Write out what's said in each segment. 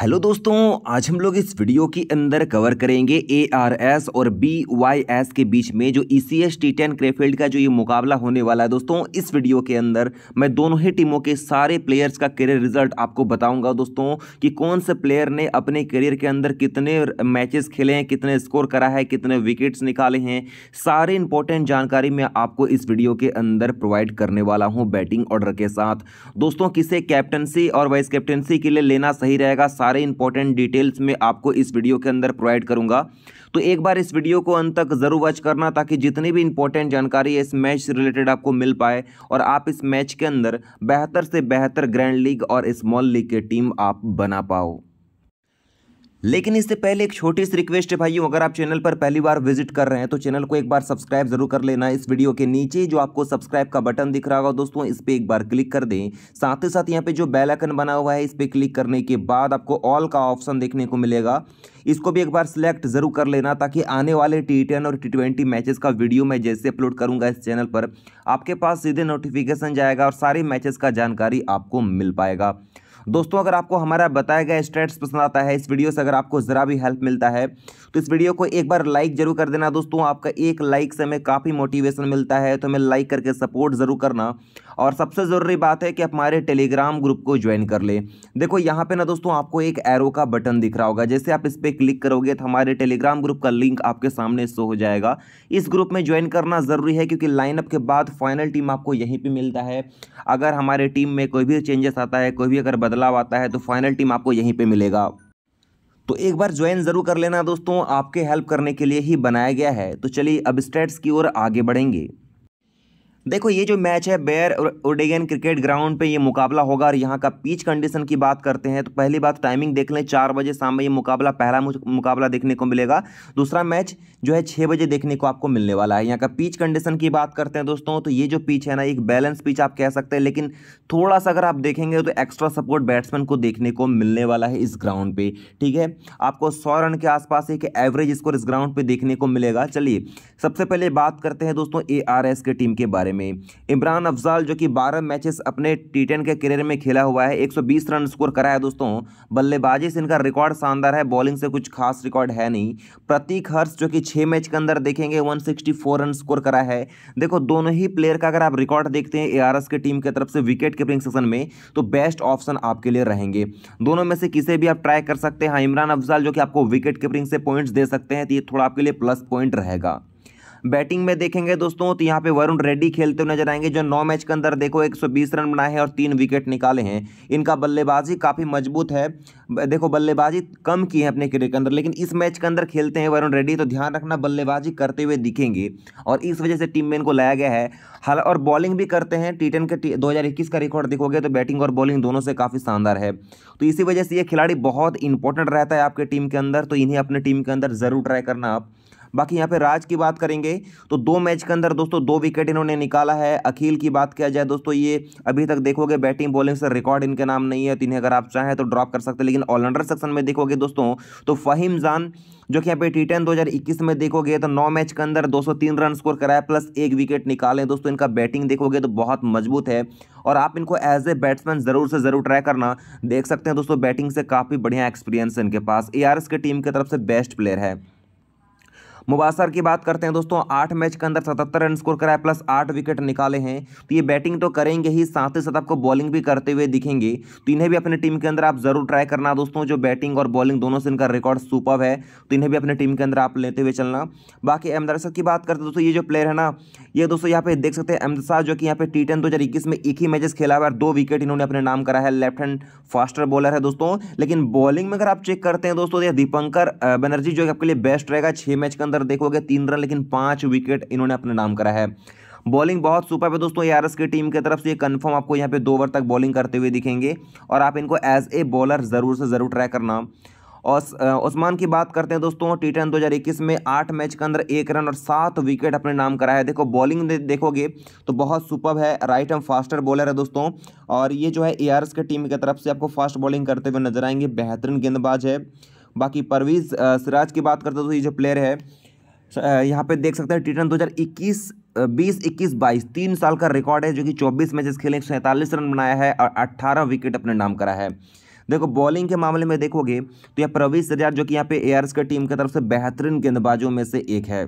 hello दोस्तों आज हम लोग इस वीडियो के अंदर कवर करेंगे ए आर एस और बी वाई एस के बीच में जो E C S T ten Krefeld का जो ये मुकाबला होने वाला है दोस्तों इस वीडियो के अंदर मैं दोनों ही टीमों के सारे प्लेयर्स का करियर रिजल्ट आपको बताऊंगा दोस्तों कि कौन से प्लेयर ने अपने करियर के अंदर कितने मैचेस खेले हैं कितने स्कोर करा है कितने विकेट्स निकाले हैं सारे इंपॉर्टेंट जानकारी मैं आपको इस वीडियो के अंदर प्रोवाइड करने वाला हूँ बैटिंग ऑर्डर के साथ दोस्तों किसे कैप्टनसी और वाइस कैप्टनसी के लिए लेना सही रहेगा सारे इंपॉर्टेंट डिटेल्स में आपको इस वीडियो के अंदर प्रोवाइड करूंगा तो एक बार इस वीडियो को अंत तक ज़रूर वॉच करना ताकि जितनी भी इंपॉर्टेंट जानकारी है इस मैच से रिलेटेड आपको मिल पाए और आप इस मैच के अंदर बेहतर से बेहतर ग्रैंड लीग और स्मॉल लीग की टीम आप बना पाओ लेकिन इससे पहले एक छोटी सी रिक्वेस्ट है भाइयों अगर आप चैनल पर पहली बार विजिट कर रहे हैं तो चैनल को एक बार सब्सक्राइब जरूर कर लेना इस वीडियो के नीचे जो आपको सब्सक्राइब का बटन दिख रहा होगा दोस्तों इस पर एक बार क्लिक कर दें साथ ही साथ यहाँ पे जो बेल आइकन बना हुआ है इस पर क्लिक करने के बाद आपको ऑल का ऑप्शन देखने को मिलेगा इसको भी एक बार सिलेक्ट जरूर कर लेना ताकि आने वाले टी टेन और टी ट्वेंटी मैचेस का वीडियो मैं जैसे अपलोड करूंगा इस चैनल पर आपके पास सीधे नोटिफिकेशन जाएगा और सारे मैचेस का जानकारी आपको मिल पाएगा दोस्तों अगर आपको हमारा बताया गया स्टेट्स पसंद आता है इस वीडियो से अगर आपको ज़रा भी हेल्प मिलता है तो इस वीडियो को एक बार लाइक जरूर कर देना दोस्तों आपका एक लाइक से हमें काफ़ी मोटिवेशन मिलता है तो हमें लाइक करके सपोर्ट ज़रूर करना और सबसे ज़रूरी बात है कि आप हमारे टेलीग्राम ग्रुप को ज्वाइन कर ले देखो यहाँ पर ना दोस्तों आपको एक एरो का बटन दिख रहा होगा जैसे आप इस पर क्लिक करोगे तो हमारे टेलीग्राम ग्रुप का लिंक आपके सामने शो हो जाएगा इस ग्रुप में ज्वाइन करना ज़रूरी है क्योंकि लाइनअप के बाद फाइनल टीम आपको यहीं पर मिलता है अगर हमारे टीम में कोई भी चेंजेस आता है कोई भी अगर बदलाव आता है तो फाइनल टीम आपको यहीं पर मिलेगा तो एक बार ज्वाइन ज़रूर कर लेना दोस्तों आपके हेल्प करने के लिए ही बनाया गया है तो चलिए अब स्टेट्स की ओर आगे बढ़ेंगे देखो ये जो मैच है बेयर ओडेगन क्रिकेट ग्राउंड पे ये मुकाबला होगा और यहाँ का पिच कंडीशन की बात करते हैं तो पहली बात टाइमिंग देख लें चार बजे शाम में ये मुकाबला पहला मुकाबला देखने को मिलेगा दूसरा मैच जो है छः बजे देखने को आपको मिलने वाला है यहाँ का पिच कंडीशन की बात करते हैं दोस्तों तो ये जो पिच है ना एक बैलेंस पिच आप कह सकते हैं लेकिन थोड़ा सा अगर आप देखेंगे तो एक्स्ट्रा सपोर्ट बैट्समैन को देखने को मिलने वाला है इस ग्राउंड पे ठीक है आपको सौ रन के आसपास एक एवरेज स्कोर इस ग्राउंड पे देखने को मिलेगा चलिए सबसे पहले बात करते हैं दोस्तों ए आर एस के टीम के बारे में इमरान अफजाल जो कि बारह मैचेस अपने टी टेन के करियर में खेला हुआ है एक सौ बीस रन स्कोर करा है दोस्तों बल्लेबाजी से इनका रिकॉर्ड शानदार है बॉलिंग से कुछ खास रिकॉर्ड है नहीं प्रतीक हर्ष जो कि छः मैच के अंदर देखेंगे 164 रन स्कोर करा है देखो दोनों ही प्लेयर का अगर आप रिकॉर्ड देखते हैं एआरएस की टीम की तरफ से विकेट कीपिंग सेक्शन में तो बेस्ट ऑप्शन आपके लिए रहेंगे दोनों में से किसे भी आप ट्राई कर सकते हैं हाँ इमरान अफजाल जो कि आपको विकेट कीपिंग से पॉइंट्स दे सकते हैं तो ये थोड़ा आपके लिए प्लस पॉइंट रहेगा बैटिंग में देखेंगे दोस्तों तो यहाँ पे वरुण रेड्डी खेलते हुए नजर आएंगे जो नौ मैच के अंदर देखो 120 रन बनाए हैं और तीन विकेट निकाले हैं इनका बल्लेबाजी काफ़ी मजबूत है देखो बल्लेबाजी कम की है अपने क्रिकेट के अंदर लेकिन इस मैच के अंदर खेलते हैं वरुण रेड्डी तो ध्यान रखना बल्लेबाजी करते हुए दिखेंगे और इस वजह से टीम में इनको लाया गया है हाल और बॉलिंग भी करते हैं टी टेन के दो का रिकॉर्ड देखोगे तो बैटिंग और बॉलिंग दोनों से काफ़ी शानदार है तो इसी वजह से ये खिलाड़ी बहुत इंपॉर्टेंट रहता है आपके टीम के अंदर तो इन्हें अपने टीम के अंदर ज़रूर ट्राई करना आप बाकी यहाँ पे राज की बात करेंगे तो दो मैच के अंदर दोस्तों दो विकेट इन्होंने निकाला है अखिल की बात किया जाए दोस्तों ये अभी तक देखोगे बैटिंग बॉलिंग से रिकॉर्ड इनके नाम नहीं है तो इन्हें अगर आप चाहें तो ड्रॉप कर सकते हैं लेकिन ऑलराउंडर सेक्शन में देखोगे दोस्तों तो फहीम जान जो कि यहाँ पे टी टेन दो में देखोगे तो नौ मैच के अंदर तीन रन स्कोर कराया प्लस एक विकेट निकाले दोस्तों इनका बैटिंग देखोगे तो बहुत मजबूत है और आप इनको एज ए बैट्समैन ज़रूर से ज़रूर ट्राई करना देख सकते हैं दोस्तों बैटिंग से काफ़ी बढ़िया एक्सपीरियंस है इनके पास ए के टीम की तरफ से बेस्ट प्लेयर है मुबासर की बात करते हैं दोस्तों आठ मैच के अंदर सतहत्तर रन स्कोर कराए प्लस आठ विकेट निकाले हैं तो ये बैटिंग तो करेंगे ही साथ ही साथ आपको बॉलिंग भी करते हुए दिखेंगे तो इन्हें भी अपने टीम के अंदर आप जरूर ट्राई करना दोस्तों जो बैटिंग और बॉलिंग दोनों से इनका रिकॉर्ड सुपर है तो इन्हें भी अपने टीम के अंदर आप लेते हुए चलना बाकी अहमद की बात करते दोस्तों ये जो प्लेयर है ना ये दोस्तों यहाँ पे देख सकते हैं अहमद शाह जो कि यहाँ पे टी टेन दो में एक ही मैचेस खेला हुआ है दो विकेट इन्होंने अपने नाम करा है लेफ्ट हैंड फास्टर बॉलर है दोस्तों लेकिन बॉलिंग में अगर आप चेक करते हैं दोस्तों तो ये दीपंकर बनर्जी जो आपके लिए बेस्ट रहेगा छः मैच के अंदर देखोगे तीन रन लेकिन पाँच विकेट इन्होंने अपने नाम करा है बॉलिंग बहुत सुपर है दोस्तों एआरएस की टीम की तरफ से ये कंफर्म आपको यहाँ पे दो ओवर तक बॉलिंग करते हुए दिखेंगे और आप इनको एज ए बॉलर ज़रूर से ज़रूर ट्राई करना और उस्मान की बात करते हैं दोस्तों टी टेन दो में आठ मैच के अंदर एक रन और सात विकेट अपने नाम कराया है देखो बॉलिंग दे, देखोगे तो बहुत सुपर है राइट एम फास्टर बॉलर है दोस्तों और ये जो है ए के टीम की तरफ से आपको फास्ट बॉलिंग करते हुए नजर आएंगे बेहतरीन गेंदबाज है बाकी परवीज सिराज की बात करते तो ये जो प्लेयर है यहाँ पे देख सकते हैं टी टेन दो हज़ार इक्कीस बीस इक्कीस बाईस तीन साल का रिकॉर्ड है जो कि चौबीस मैचेस खेले एक रन बनाया है और अट्ठारह विकेट अपने नाम करा है देखो बॉलिंग के मामले में देखोगे तो यह प्रवीष सजार जो कि यहाँ पे एयर्स की टीम की तरफ से बेहतरीन गेंदबाजों में से एक है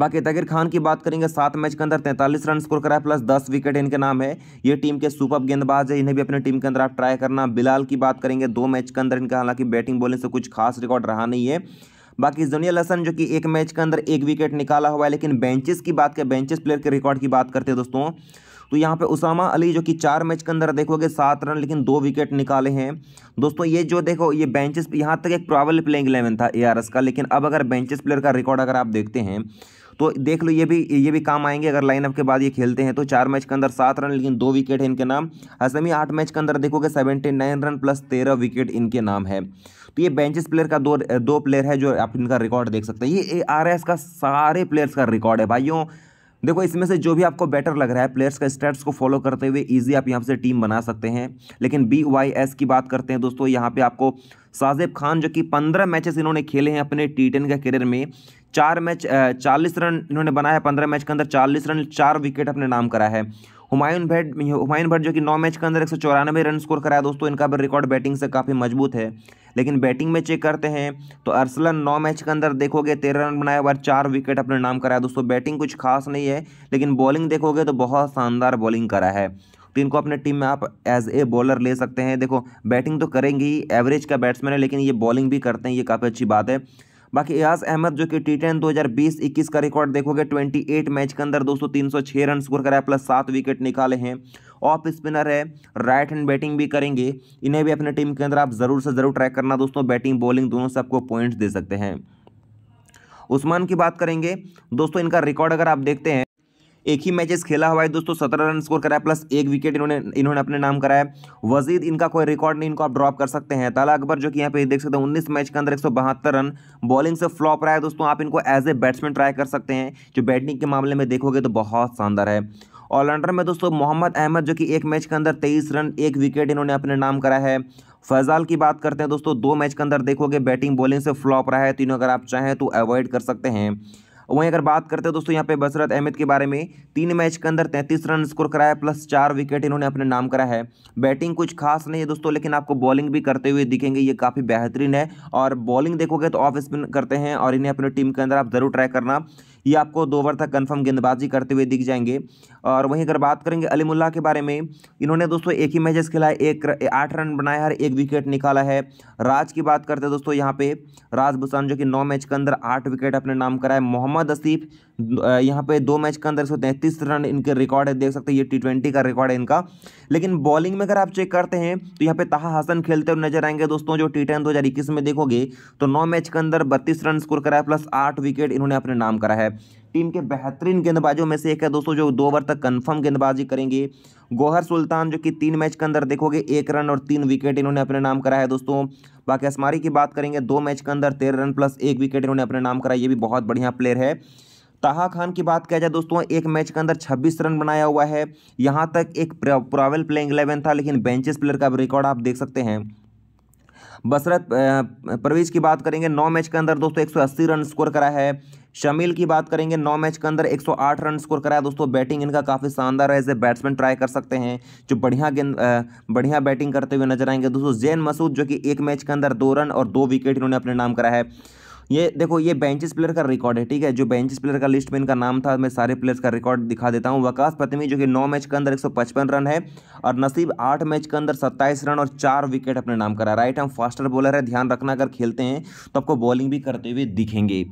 बाकी तगिर खान की बात करेंगे सात मैच के अंदर तैंतालीस रन स्कोर करा है प्लस दस विकेट इनके नाम है ये टीम के सुपर गेंदबाज है इन्हें भी अपनी टीम के अंदर आप ट्राई करना बिलाल की बात करेंगे दो मैच के अंदर इनका हालांकि बैटिंग बॉलिंग से कुछ खास रिकॉर्ड रहा नहीं है बाकी जोनियल हसन जो कि एक मैच के अंदर एक विकेट निकाला हुआ है लेकिन बेंचेस की बात करें बेंचेस प्लेयर के रिकॉर्ड की बात करते हैं दोस्तों तो यहाँ पे उसामा अली जो कि चार मैच के अंदर देखोगे सात रन लेकिन दो विकेट निकाले हैं दोस्तों ये जो देखो ये बेंचेस यहाँ तक एक प्रॉबल प्लेइंग इलेवन था एआरएस का लेकिन अब अगर बेंचेस प्लेयर का रिकॉर्ड अगर आप देखते हैं तो देख लो ये भी ये भी काम आएंगे अगर लाइनअप के बाद ये खेलते हैं तो चार मैच के अंदर सात रन लेकिन दो विकेट है इनके नाम असमी आठ मैच के अंदर देखोगे सेवेंटी नाइन रन प्लस तेरह विकेट इनके नाम है तो ये बेंचेस प्लेयर का दो दो प्लेयर है जो आप इनका रिकॉर्ड देख सकते हैं ये ए आर एस का सारे प्लेयर्स का रिकॉर्ड है भाइयों देखो इसमें से जो भी आपको बेटर लग रहा है प्लेयर्स का स्टेट्स को फॉलो करते हुए ईजी आप यहाँ से टीम बना सकते हैं लेकिन बी वाई एस की बात करते हैं दोस्तों यहाँ पे आपको साजिब खान जो कि पंद्रह मैचेस इन्होंने खेले हैं अपने टी टेन के करियर में चार मैच चालीस रन इन्होंने बनाया है पंद्रह मैच के अंदर चालीस रन चार विकेट अपने नाम करा है हुमायूं भट्ट हुमायूं भट्ट जो कि नौ मैच के अंदर एक सौ चौरानवे रन स्कोर कराया दोस्तों इनका भी रिकॉर्ड बैटिंग से काफ़ी मजबूत है लेकिन बैटिंग में चेक करते हैं तो अरसलन नौ मैच के अंदर देखोगे तेरह रन बनाए और चार विकेट अपने नाम कराया दोस्तों बैटिंग कुछ खास नहीं है लेकिन बॉलिंग देखोगे तो बहुत शानदार बॉलिंग करा है तो इनको अपने टीम में आप एज ए बॉलर ले सकते हैं देखो बैटिंग तो करेंगे ही एवरेज का बैट्समैन है लेकिन ये बॉलिंग भी करते हैं ये काफ़ी अच्छी बात है बाकी एयाज अहमद जो कि टी टेन दो का रिकॉर्ड देखोगे ट्वेंटी मैच के अंदर दोस्तों तीन रन स्कोर कराया प्लस सात विकेट निकाले हैं ऑफ स्पिनर है राइट हैंड बैटिंग भी करेंगे इन्हें भी अपने टीम के अंदर आप ज़रूर से ज़रूर ट्रैक करना दोस्तों बैटिंग बॉलिंग दोनों से आपको पॉइंट्स दे सकते हैं उस्मान की बात करेंगे दोस्तों इनका रिकॉर्ड अगर आप देखते हैं एक ही मैचेस खेला हुआ है दोस्तों सत्रह रन स्कोर कराया प्लस एक विकेट इन्होंने इन्होंने अपने नाम कराया वजीद इनका कोई रिकॉर्ड नहीं इनको आप ड्रॉप कर सकते हैं ताला अकबर जो कि यहाँ पे देख सकते हैं उन्नीस मैच के अंदर एक रन बॉलिंग से फ्लॉप रहा है दोस्तों आप इनको एज ए बैट्समैन ट्राई कर सकते हैं जो बैटिंग के मामले में देखोगे तो बहुत शानदार है ऑलराउंडर में दोस्तों मोहम्मद अहमद जो कि एक मैच के अंदर तेईस रन एक विकेट इन्होंने अपने नाम करा है फैजाल की बात करते हैं दोस्तों दो मैच के अंदर देखोगे बैटिंग बॉलिंग से फ्लॉप रहा है तो इन्हें अगर आप चाहें तो अवॉइड कर सकते हैं वहीं अगर बात करते हैं दोस्तों यहाँ पे बसरत अहमद के बारे में तीन मैच के अंदर तैंतीस रन स्कोर कराया प्लस चार विकेट इन्होंने अपने नाम करा है बैटिंग कुछ खास नहीं है दोस्तों लेकिन आपको बॉलिंग भी करते हुए दिखेंगे ये काफ़ी बेहतरीन है और बॉलिंग देखोगे तो ऑफ स्पिन करते हैं और इन्हें अपनी टीम के अंदर आप जरूर ट्राई करना ये आपको दो ओवर तक कन्फर्म गेंदबाजी करते हुए दिख जाएंगे और वहीं अगर बात करेंगे अलीमुल्ला के बारे में इन्होंने दोस्तों एक ही मैचेस खेला है एक आठ रन बनाया है एक विकेट निकाला है राज की बात करते हैं दोस्तों यहाँ पे राज भूसान जो कि नौ मैच के अंदर आठ विकेट अपने नाम कराए मोहम्मद असीफ यहाँ पे दो मैच के अंदर एक रन इनके रिकॉर्ड है देख सकते हैं ये टी ट्वेंटी का रिकॉर्ड है इनका लेकिन बॉलिंग में अगर आप चेक करते हैं तो यहाँ पे ताहा हसन खेलते हुए नजर आएंगे दोस्तों जो टी टेन दो में देखोगे तो नौ मैच के अंदर बत्तीस रन स्कोर कराए प्लस आठ विकेट इन्होंने अपने नाम करा है टीम के बेहतरीन गेंदबाजों में से एक है दोस्तों जो दो ओवर तक कंफर्म गेंदबाजी करेंगे गोहर सुल्तान जो कि तीन मैच के अंदर देखोगे एक रन और तीन विकेट इन्होंने अपने नाम कराया है दोस्तों बाकी असमारी की बात करेंगे दो मैच के अंदर तेरह रन प्लस एक विकेट इन्होंने अपने नाम कराया ये भी बहुत बढ़िया प्लेयर है ताहा खान की बात किया जाए दोस्तों एक मैच के अंदर 26 रन बनाया हुआ है यहाँ तक एक प्रावल प्लेइंग इलेवन था लेकिन बेंचेस प्लेयर का रिकॉर्ड आप देख सकते हैं बसरत परवेज की बात करेंगे नौ मैच के अंदर दोस्तों 180 रन स्कोर करा है शमील की बात करेंगे नौ मैच के अंदर 108 रन स्कोर कराया दोस्तों बैटिंग इनका काफ़ी शानदार है एज ए बैट्समैन ट्राई कर सकते हैं जो बढ़िया गेंद बढ़िया बैटिंग करते हुए नजर आएंगे दोस्तों जैन मसूद जो कि एक मैच के अंदर दो रन और दो विकेट इन्होंने अपने नाम करा है ये देखो ये बेंचेस प्लेयर का रिकॉर्ड है ठीक है जो बेंचेस प्लेयर का लिस्ट में इनका नाम था मैं सारे प्लेयर्स का रिकॉर्ड दिखा देता हूँ वकास प्रतिमी जो कि नौ मैच के अंदर 155 रन है और नसीब आठ मैच के अंदर 27 रन और चार विकेट अपने नाम करा राइट हम फास्टर बॉलर है ध्यान रखना अगर खेलते हैं तो आपको बॉलिंग भी करते हुए दिखेंगे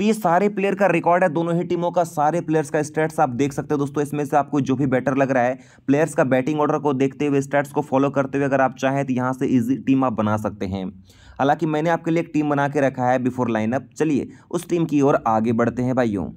तो ये सारे प्लेयर का रिकॉर्ड है दोनों ही टीमों का सारे प्लेयर्स का स्टेट्स आप देख सकते हो दोस्तों इसमें से आपको जो भी बेटर लग रहा है प्लेयर्स का बैटिंग ऑर्डर को देखते हुए स्टेट्स को फॉलो करते हुए अगर आप चाहें तो यहाँ से ईजी टीम आप बना सकते हैं हालांकि मैंने आपके लिए एक टीम बना के रखा है बिफोर लाइनअप चलिए उस टीम की ओर आगे बढ़ते हैं भाइयों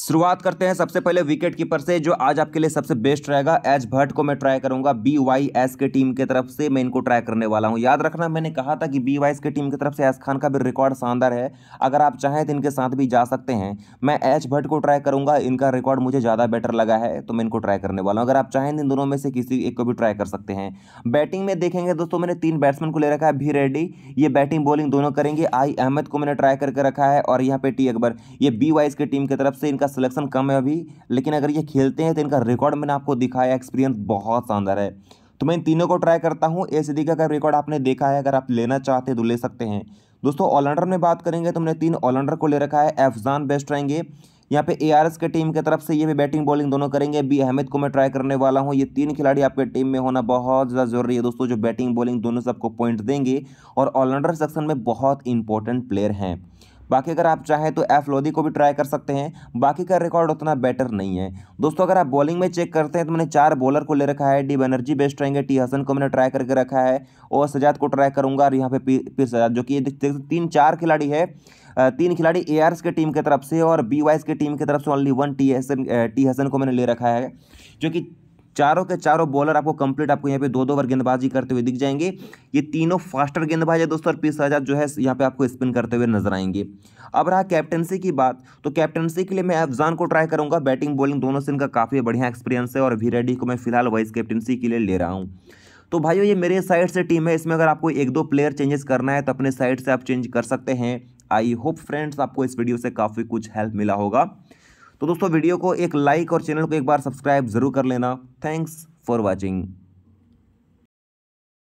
शुरुआत करते हैं सबसे पहले विकेट कीपर से जो आज आपके लिए सबसे बेस्ट रहेगा एच भट्ट को मैं ट्राई करूंगा बी वाई एस के टीम के तरफ से मैं इनको ट्राई करने वाला हूं याद रखना मैंने कहा था कि बी वाई एस के टीम की तरफ से एस खान का भी रिकॉर्ड शानदार है अगर आप चाहें तो इनके साथ भी जा सकते हैं मैं एच भट्ट को ट्राई करूंगा इनका रिकॉर्ड मुझे ज़्यादा बेटर लगा है तो मैं इनको ट्राई करने वाला हूँ अगर आप चाहें तो इन दोनों में से किसी एक को भी ट्राई कर सकते हैं बैटिंग में देखेंगे दोस्तों मैंने तीन बैट्समैन को ले रखा है भी रेड्डी ये बैटिंग बॉलिंग दोनों करेंगे आई अहमद को मैंने ट्राई करके रखा है और यहाँ पे टी अकबर ये बी एस की टीम की तरफ से इनका इनका सिलेक्शन कम है अभी लेकिन अगर ये खेलते हैं तो इनका रिकॉर्ड मैंने आपको दिखाया एक्सपीरियंस बहुत शानदार है तो मैं इन तीनों को ट्राई करता हूँ ए सी का रिकॉर्ड आपने देखा है अगर आप लेना चाहते हैं तो ले सकते हैं दोस्तों ऑलराउंडर में बात करेंगे तो हमने तीन ऑलराउंडर को ले रखा है एफजान बेस्ट रहेंगे यहाँ पे एआरएस के टीम की तरफ से ये भी बैटिंग बॉलिंग दोनों करेंगे बी अहमद को मैं ट्राई करने वाला हूँ ये तीन खिलाड़ी आपके टीम में होना बहुत ज़्यादा जरूरी है दोस्तों जो बैटिंग बॉलिंग दोनों सबको पॉइंट देंगे और ऑलराउंडर सेक्शन में बहुत इंपॉर्टेंट प्लेयर हैं बाकी अगर आप चाहें तो एफ लोधी को भी ट्राई कर सकते हैं बाकी का रिकॉर्ड उतना बेटर नहीं है दोस्तों अगर आप बॉलिंग में चेक करते हैं तो मैंने चार बॉलर को ले रखा है डी बनर्जी बेस्ट रहेंगे टी हसन को मैंने ट्राई करके रखा है और सजाद को ट्राई करूंगा और यहाँ पे पीर सजाद जो कि तीन चार खिलाड़ी है तीन खिलाड़ी ए आर के टीम की तरफ से और बी वाइस की टीम की तरफ से only one T Hasan T Hasan को मैंने ले रखा है जो कि चारों के चारों बॉलर आपको कंप्लीट आपको यहाँ पे दो दो बार गेंदबाजी करते हुए दिख जाएंगे ये तीनों फास्टर गेंदबाज है दोस्तों और पी सजाद जो है यहाँ पे आपको स्पिन करते हुए नजर आएंगे अब रहा कैप्टनसी की बात तो कैप्टनसी के लिए मैं अफजान को ट्राई करूंगा बैटिंग बॉलिंग दोनों से इनका काफ़ी बढ़िया एक्सपीरियंस है और वी रेडी को मैं फिलहाल वाइस कैप्टनसी के लिए ले रहा हूँ तो भाइयों ये मेरे साइड से टीम है इसमें अगर आपको एक दो प्लेयर चेंजेस करना है तो अपने साइड से आप चेंज कर सकते हैं आई होप फ्रेंड्स आपको इस वीडियो से काफ़ी कुछ हेल्प मिला होगा तो दोस्तों वीडियो को एक लाइक और चैनल को एक बार सब्सक्राइब जरूर कर लेना थैंक्स फॉर वॉचिंग